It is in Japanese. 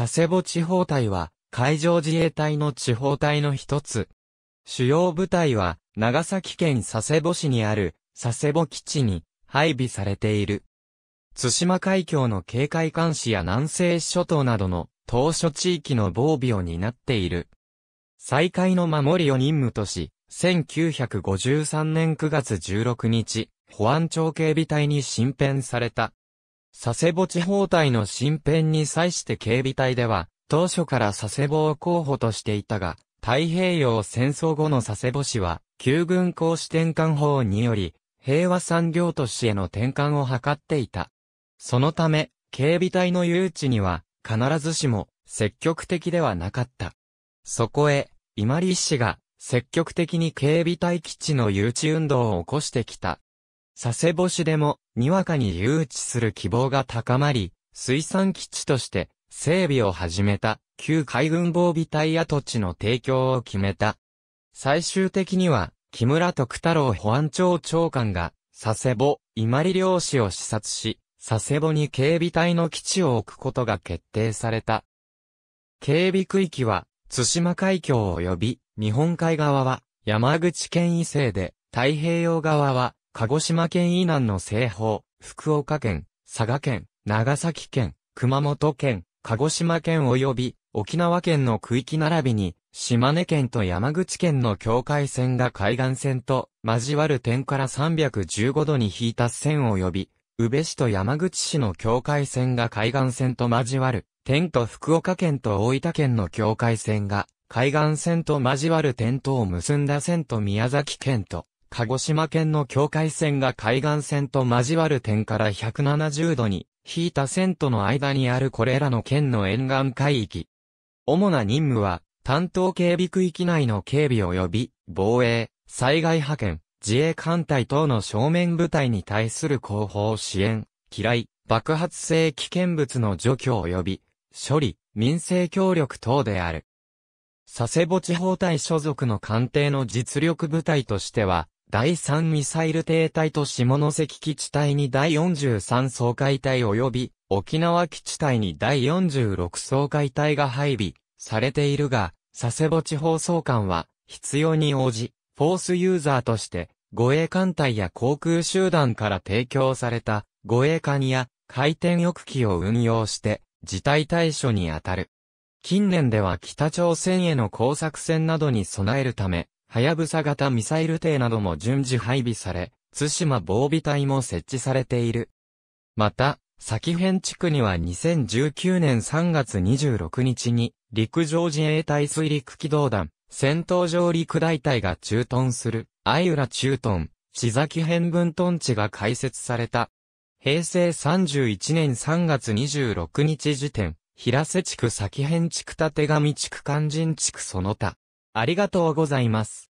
佐世保地方隊は、海上自衛隊の地方隊の一つ。主要部隊は、長崎県佐世保市にある、佐世保基地に、配備されている。津島海峡の警戒監視や南西諸島などの、島諸地域の防備を担っている。再開の守りを任務とし、1953年9月16日、保安庁警備隊に新編された。佐世保地方隊の新編に際して警備隊では、当初から佐世保を候補としていたが、太平洋戦争後の佐世保市は、旧軍公使転換法により、平和産業都市への転換を図っていた。そのため、警備隊の誘致には、必ずしも、積極的ではなかった。そこへ、伊万里氏が、積極的に警備隊基地の誘致運動を起こしてきた。佐世保市でも、にわかに誘致する希望が高まり、水産基地として、整備を始めた、旧海軍防備隊跡地の提供を決めた。最終的には、木村徳太郎保安庁長官が、佐世保、伊万里漁師を視察し、佐世保に警備隊の基地を置くことが決定された。警備区域は、津島海峡及び、日本海側は、山口県伊勢で、太平洋側は、鹿児島県以南の西方、福岡県、佐賀県、長崎県、熊本県、鹿児島県及び沖縄県の区域並びに、島根県と山口県の境界線が海岸線と交わる点から315度に引いた線及び、宇部市と山口市の境界線が海岸線と交わる点と福岡県と大分県の境界線が海岸線と交わる点とを結んだ線と宮崎県と鹿児島県の境界線が海岸線と交わる点から170度に、引いた線との間にあるこれらの県の沿岸海域。主な任務は、担当警備区域内の警備及び、防衛、災害派遣、自衛艦隊等の正面部隊に対する後方支援、機雷、爆発性危険物の除去及び、処理、民生協力等である。佐世保地方隊所属の艦艇の実力部隊としては、第3ミサイル艇隊と下関基地隊に第43総海隊及び沖縄基地隊に第46総海隊が配備されているが、佐世保地方総監は必要に応じ、フォースユーザーとして護衛艦隊や航空集団から提供された護衛艦や回転翼機を運用して事態対処に当たる。近年では北朝鮮への工作戦などに備えるため、はやぶさ型ミサイル艇なども順次配備され、津島防備隊も設置されている。また、先辺地区には2019年3月26日に、陸上自衛隊水陸機動団、戦闘上陸大隊が駐屯する、相浦駐屯、千崎辺分屯地が開設された。平成31年3月26日時点、平瀬地区先辺地区立上地区肝心地区その他。ありがとうございます。